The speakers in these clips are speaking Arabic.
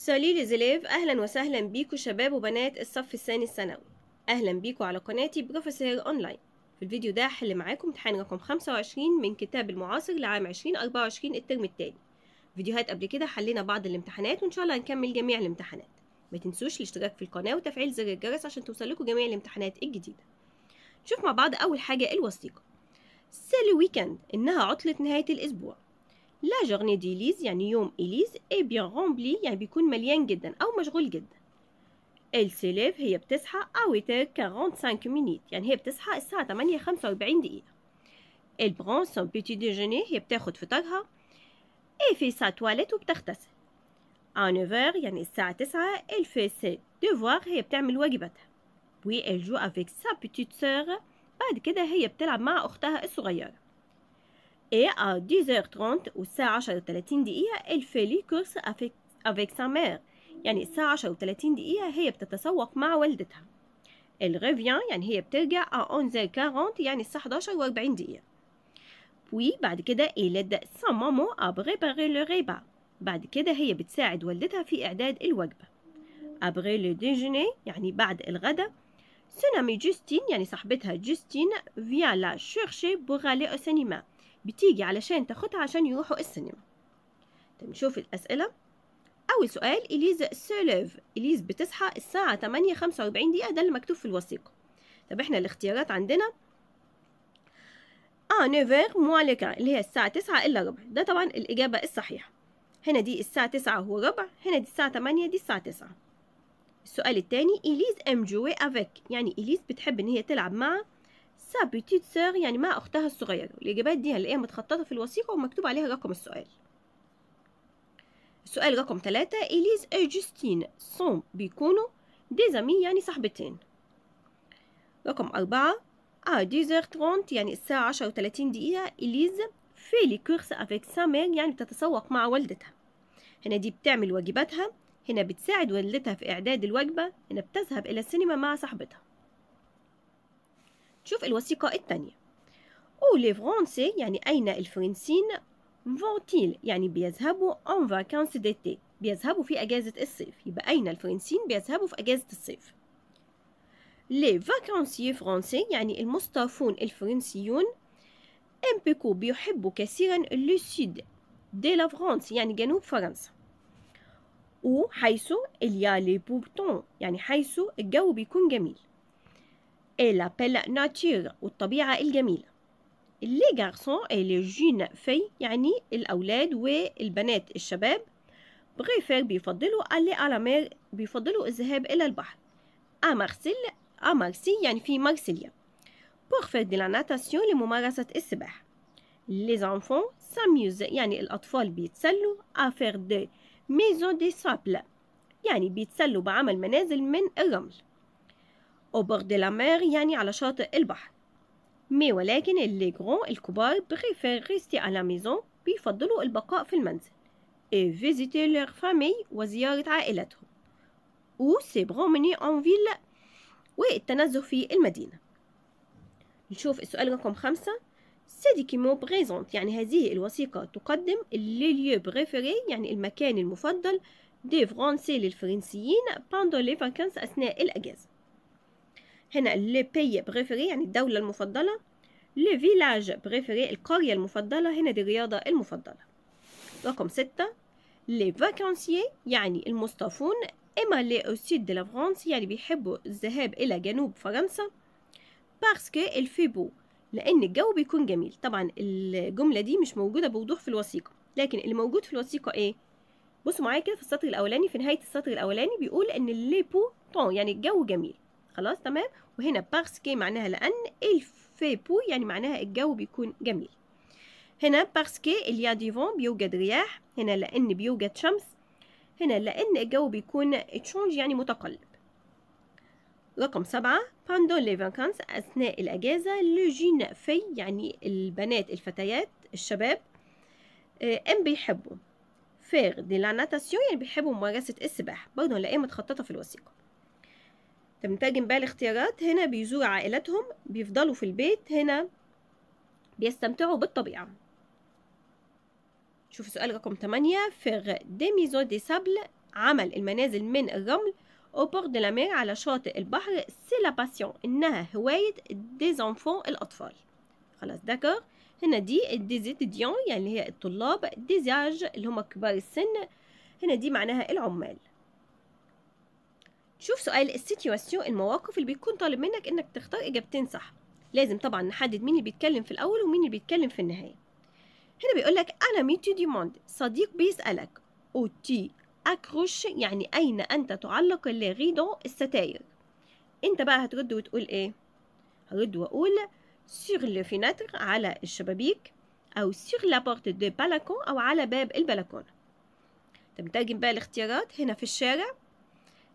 سالي لزليف أهلا وسهلا بيكو شباب وبنات الصف الثاني الثانوي أهلا بيكو على قناتي بروفيسور أونلاين في الفيديو ده هحل معاكم امتحان رقم 25 من كتاب المعاصر لعام 2024 الترم التاني فيديوهات قبل كده حلينا بعض الامتحانات وإن شاء الله هنكمل جميع الامتحانات ما تنسوش الاشتراك في القناة وتفعيل زر الجرس عشان توصلكوا جميع الامتحانات الجديدة نشوف مع بعض أول حاجة الوثيقة سالي ويكند إنها عطلة نهاية الأسبوع لا جورني ليز يعني يوم إليز اي بيان غومبلي يعني بيكون مليان جدا أو مشغول جدا إل سيليف هي بتصحى كارونت 45 مينيت يعني هي بتصحى الساعة 8 45 دقيقة إل برون سون بيتي ديجوني هي بتاخد فطارها اي في سا تواليت وبتغتسل à يعني الساعة 9 إل في سي ديفوار هي بتعمل واجباتها وي إل جو أفيك سا petite سور بعد كده هي بتلعب مع أختها الصغيرة Et à 10h30 ou الساعة 10 h 30 ou 10 h 30 دقيقه elle fait les courses avec, avec sa mère يعني الساعة 10 و30 دقيقة هي بتتسوق مع والدتها elle revient يعني هي بترجع à 11h40 يعني الساعة 11 و40 11 واربعين دقيقه puis بعد كده il aide sa maman à préparer le repas بعد كده هي بتساعد والدتها في إعداد الوجبة après le déjeuner يعني بعد الغداء son amie Justine يعني صاحبتها Justine vient la chercher pour aller au cinéma بتيجي علشان تاخدها عشان يروحوا السينما طب نشوف الأسئلة أول سؤال اليز سولوف إليز بتصحى الساعة 8:45 دقيقة ده اللي مكتوب في الوثيقة طب إحنا الاختيارات عندنا آه نوفير مواليكا اللي هي الساعة 9 إلا ربع ده طبعا الإجابة الصحيحة هنا دي الساعة 9 وربع هنا دي الساعة 8 دي الساعة 9 السؤال التاني إليز أم جوي أفيك يعني إليز بتحب إن هي تلعب مع سا بيتيت سير يعني مع أختها الصغيرة الإجابات دي هنلاقيها متخططة في الوثيقة ومكتوب عليها رقم السؤال السؤال رقم تلاتة إليز أجستين سون بيكونوا ديزامي يعني صاحبتين رقم اربعه ا à يعني الساعة عشرة وتلاتين دقيقة إليز في لي كورس افيك سامير يعني بتتسوق مع والدتها هنا دي بتعمل واجباتها هنا بتساعد والدتها في إعداد الوجبة هنا بتذهب إلى السينما مع صاحبتها شوف الوثيقة الثانية أو لي فرونسي يعني أين الفرنسيين فونتيل يعني بيذهبوا أون فاكانس ديتي بيذهبوا في أجازة الصيف يبقى أين الفرنسيين بيذهبوا في أجازة الصيف لي فاكانسي فرونسي يعني المصطافون الفرنسيون امبيكو بيحبوا كثيرا لو سيد دي لا فرانس يعني جنوب فرنسا و حيث اليا y a يعني حيث الجو بيكون جميل est la belle nature والطبيعة الجميلة les garçons et les jeunes filles يعني الأولاد والبنات الشباب préfèrent بيفضلوا aller à la mer بيفضلوا الذهاب إلى البحر à Marseille à Marseille يعني في مارسيليا pour faire de la natation لممارسة السباحة les enfants s'amusent يعني الأطفال بيتسلوا à faire des maisons de sable يعني بيتسلوا بعمل منازل من الرمل أو بورد دي لامير يعني على شاطئ البحر مي ولكن اللي غرون الكبار بريفير ريستي على ميزون بيفضلوا البقاء في المنزل اي فيزيتي leur فامي وزيارة عائلتهم و سي برومني اون فيل والتنزه في المدينة نشوف السؤال رقم خمسة سي كيمو بريزونت يعني هذه الوثيقة تقدم لي ليو بريفيري يعني المكان المفضل دي فرونسي للفرنسيين باندو لي فاكانس أثناء الأجازة هنا لي بي بريفيري يعني الدولة المفضلة لي فيلاج بريفيري القرية المفضلة هنا دي الرياضة المفضلة رقم ستة لي فاكانسيي يعني المصطفون إما لي أو سيد دي لافرونس يعني بيحبوا الذهاب إلى جنوب فرنسا باسكو الفيبو لأن الجو بيكون جميل طبعا الجملة دي مش موجودة بوضوح في الوثيقة لكن اللي موجود في الوثيقة إيه؟ بصوا معايا كده في السطر الأولاني في نهاية السطر الأولاني بيقول إن لي بو طون يعني الجو جميل خلاص تمام وهنا بارسكي معناها لأن الفي بو يعني معناها الجو بيكون جميل هنا بارسكي اليا ديفون بيوجد رياح هنا لأن بيوجد شمس هنا لأن الجو بيكون تشونج يعني متقلب رقم سبعة باندون لي فاكانس أثناء الأجازة لو جين في يعني البنات الفتيات الشباب آه، ام بيحبوا فيغ دي لا ناتاسيون يعني بيحبوا ممارسة السباحة برضه نلاقيها متخططة في الوثيقة تمتجن بقى الاختيارات هنا بيزور عائلتهم بيفضلوا في البيت هنا بيستمتعوا بالطبيعة شوف سؤال رقم 8 فيغ ديميزو دي سابل عمل المنازل من الرمل او بور دي لامير على شاطئ البحر سي لا باسيون انها هواية دي زانفون الاطفال خلاص داكور هنا دي ديزيتيديون يعني اللي هي الطلاب دي زياج اللي هم كبار السن هنا دي معناها العمال شوف سؤال السيتيواسيون المواقف اللي بيكون طالب منك انك تختار اجابتين صح لازم طبعا نحدد مين اللي بيتكلم في الاول ومين اللي بيتكلم في النهايه هنا بيقول لك انا ميتي دي ديموند صديق بيسالك او تي اكروش يعني اين انت تعلق لغيدو الستاير انت بقى هترد وتقول ايه هرد واقول سور لو فيناتر على الشبابيك او سور لا بورت دو بالكون او على باب البلكونه طب نترجم بقى الاختيارات هنا في الشارع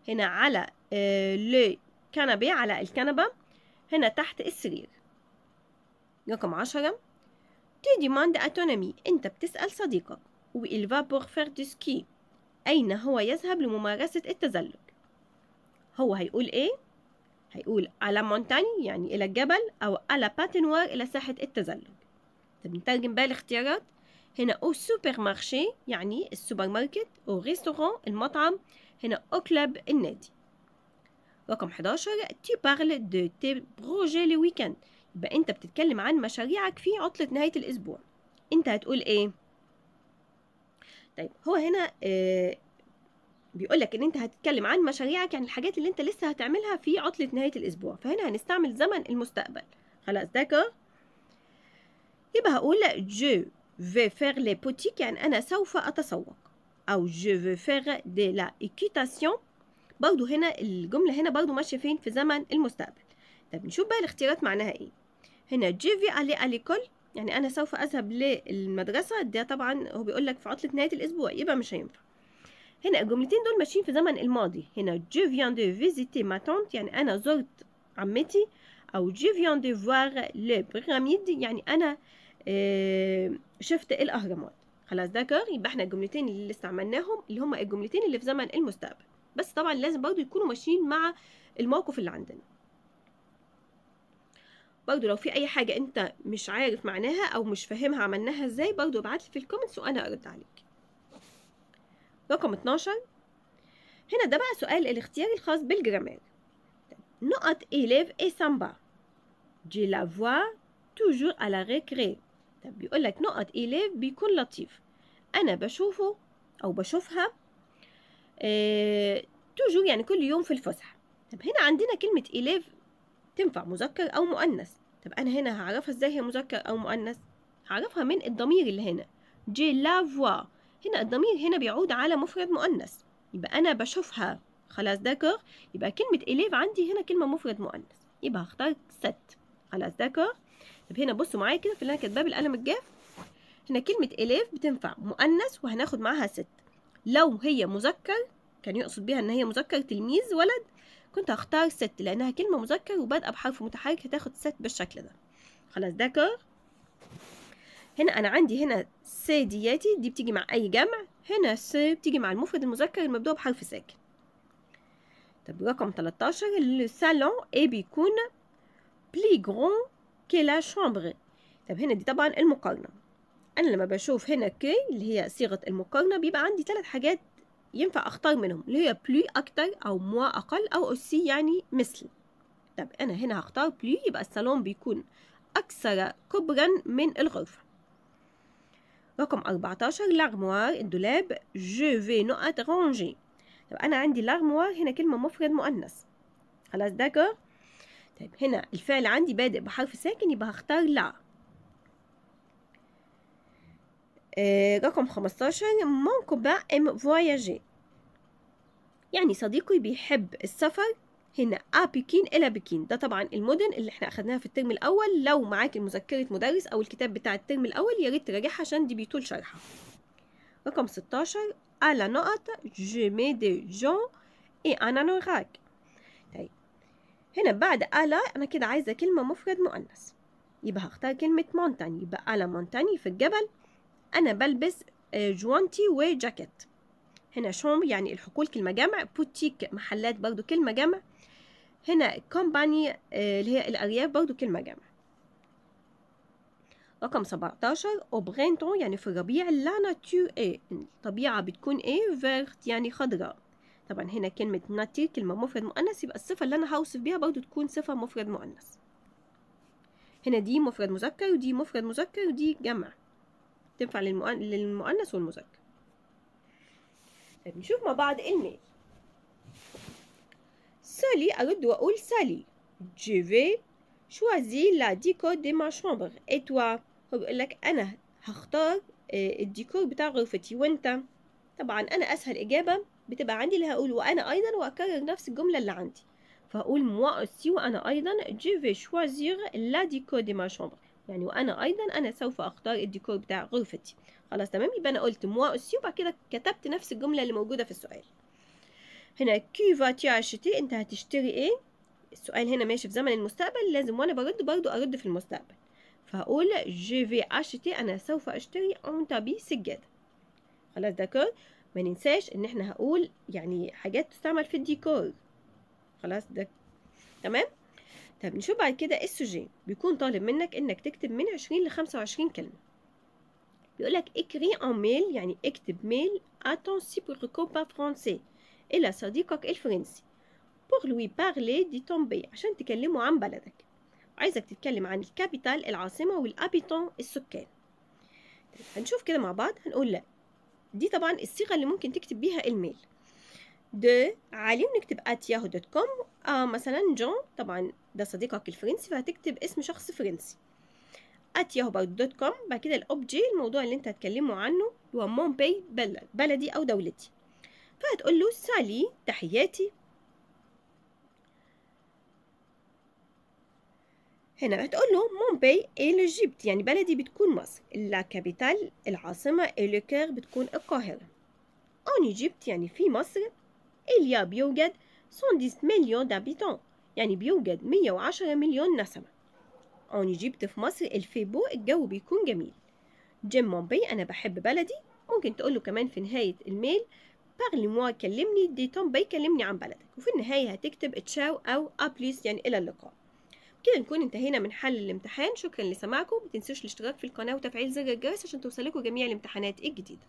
هنا على آه، لو كنبي على الكنبة هنا تحت السرير رقم عشرة تي ديماند à أنت بتسأل صديقك où فابور فير دو سكي أين هو يذهب لممارسة التزلج هو هيقول إيه؟ هيقول على مونتاني يعني إلى الجبل أو على باتنوار إلى ساحة التزلج طب نترجم بقى الاختيارات هنا أو سوبر مارشي يعني السوبر ماركت أو ريستوران المطعم هنا أو كلاب النادي رقم 11 تي بارل دو تي بروجي لو ويكند يبقى انت بتتكلم عن مشاريعك في عطلة نهاية الأسبوع انت هتقول ايه طيب هو هنا آه، بيقول لك ان انت هتتكلم عن مشاريعك يعني الحاجات اللي انت لسه هتعملها في عطلة نهاية الأسبوع فهنا هنستعمل زمن المستقبل خلاص ذاكر يبقى هقول جو veux faire les petits كان أنا سوف أتسوق أو je veux faire de la équitation برضو هنا الجملة هنا برضو ماشية فين في زمن المستقبل طب نشوف بقى الاختيارات معناها ايه هنا je vais aller à l'école يعني أنا سوف أذهب للمدرسة ده طبعا هو بيقول لك في عطلة نهاية الأسبوع يبقى مش هينفع هنا الجملتين دول ماشيين في زمن الماضي هنا je viens de visiter ma tante يعني أنا زرت عمتي أو je viens de voir les pyramides يعني أنا آه شفت الاهرامات خلاص ده كار يبقى احنا الجملتين اللي استعملناهم اللي هما الجملتين اللي في زمن المستقبل بس طبعا لازم برضو يكونوا ماشيين مع الموقف اللي عندنا برضو لو في اي حاجة انت مش عارف معناها او مش فاهمها عملناها ازاي برضو ابعتلي في الكومنتس وانا ارد عليك رقم 12 هنا ده بقى سؤال الاختياري الخاص بالجرامير نقط إليف إي سامبا جي لا فوا توجور على à المكتب بيقول لك نقط إليف بيكون لطيف أنا بشوفه أو بشوفها توجو آه، يعني كل يوم في الفسحة طب هنا عندنا كلمة إليف تنفع مذكر أو مؤنث طب أنا هنا هعرفها إزاي هي مذكر أو مؤنث هعرفها من الضمير اللي هنا جي لا فوا هنا الضمير هنا بيعود على مفرد مؤنث يبقى أنا بشوفها خلاص داكور يبقى كلمة إليف عندي هنا كلمة مفرد مؤنث يبقى هختار ست خلاص داكور طب هنا بصوا معايا كده في اللي انا كاتباه بالقلم الجاف هنا كلمه إليف بتنفع مؤنث وهناخد معاها ست لو هي مذكر كان يقصد بيها ان هي مذكر تلميذ ولد كنت هختار ست لانها كلمه مذكر وبادئه بحرف متحرك هتاخد ست بالشكل ده خلاص ده كار هنا انا عندي هنا س دياتي دي بتيجي مع اي جمع هنا س بتيجي مع المفرد المذكر المبدوء بحرف ساكن طب رقم 13 لو سالون اي بيكون بلي غون كي لا شومبغ طب هنا دي طبعا المقارنة أنا لما بشوف هنا كي اللي هي صيغة المقارنة بيبقى عندي ثلاث حاجات ينفع أختار منهم اللي هي بلو أكتر أو موا أقل أو أوسي يعني مثل طب أنا هنا هختار بلو يبقى الصالون بيكون أكثر كبرا من الغرفة رقم 14 لارموار الدولاب جو في نقط رونجي طب أنا عندي لارموار هنا كلمة مفرد مؤنث خلاص داكور طيب هنا الفعل عندي بادئ بحرف ساكن يبقى هختار لا آه، رقم 15 مون كوبا ام فواياجي يعني صديقي بيحب السفر هنا ا بكين الى بكين ده طبعا المدن اللي احنا اخدناها في الترم الاول لو معاك مذكره مدرس او الكتاب بتاع الترم الاول يا ريت تراجعها عشان دي بيطول شرحها رقم 16 لا نقط جي مي دي جون اي انا نوراك هنا بعد ألا أنا كده عايزة كلمة مفرد مؤنث يبقى هختار كلمة مونتاني يبقى ألا مونتاني في الجبل أنا بلبس آه، جوانتي وجاكيت هنا شوم يعني الحقول كلمة جمع بوتيك محلات برضو كلمة جمع هنا كومباني آه، اللي هي الأرياف برضو كلمة جمع رقم 17 او برينتون يعني في الربيع لا ناتور ايه الطبيعة بتكون ايه فيرت يعني خضراء طبعا هنا كلمة ناتير كلمة مفرد مؤنث يبقى الصفة اللي أنا هوصف بيها برضو تكون صفة مفرد مؤنث هنا دي مفرد مذكر ودي مفرد مذكر ودي جمع تنفع للمؤنث والمذكر طيب نشوف مع بعض الميل سالي أرد وأقول سالي جي في شوازي لا déco دي ما chambre إتوا هو بيقول لك أنا هختار آه، الديكور بتاع غرفتي وأنت طبعا أنا أسهل إجابة بتبقى عندي اللي هقول وانا ايضا واكرر نفس الجمله اللي عندي فهقول موا aussi وانا ايضا جي في شوازيغ لا ديكور دي ما شومبر يعني وانا ايضا انا سوف اختار الديكور بتاع غرفتي خلاص تمام يبقى انا قلت موا aussi وبعد كده كتبت نفس الجمله اللي موجوده في السؤال هنا كي فاتي اشتي انت هتشتري ايه السؤال هنا ماشي في زمن المستقبل لازم وانا برد برضو ارد في المستقبل فهقول جي في اشتي انا سوف اشتري اون تابي سجاده خلاص دكور ما ننساش ان احنا هقول يعني حاجات تستعمل في الديكور خلاص ده تمام طب نشوف بعد كده السوجي بيكون طالب منك انك تكتب من 20 ل 25 كلمه بيقولك اكري ان ميل يعني اكتب ميل اتونسي بور كوبا فرونسي الى صديقك الفرنسي بور لوي بارلي دي تومبي عشان تكلمه عن بلدك عايزك تتكلم عن الكابيتال العاصمه والابيتون السكان طيب هنشوف كده مع بعض هنقول لك دي طبعا الصيغه اللي ممكن تكتب بيها الميل دو علي نكتب @yahoo.com دوت كوم آه مثلا جون طبعا ده صديقك الفرنسي فهتكتب اسم شخص فرنسي @yahoo.com دوت كوم بعد كده الاوبجي الموضوع اللي انت هتكلمه عنه هو مونباي بي بلدي او دولتي فهتقول له سالي تحياتي هنا هتقول له مومباي الإجيبت إيه يعني بلدي بتكون مصر لا كابيتال العاصمة الكير إيه بتكون القاهرة أون إيجيبت يعني في مصر إليا بيوجد 110 مليون دابيتون يعني بيوجد 110 مليون نسمة أون إيجيبت في مصر الفيبو الجو بيكون جميل جيم مومباي أنا بحب بلدي ممكن تقول له كمان في نهاية الميل بارلي موا كلمني دي تومباي كلمني عن بلدك وفي النهاية هتكتب تشاو أو أبليس يعني إلى اللقاء كده نكون انتهينا من حل الامتحان شكرا لسماعكم متنسوش الاشتراك في القناة وتفعيل زر الجرس عشان توصلكوا جميع الامتحانات الجديدة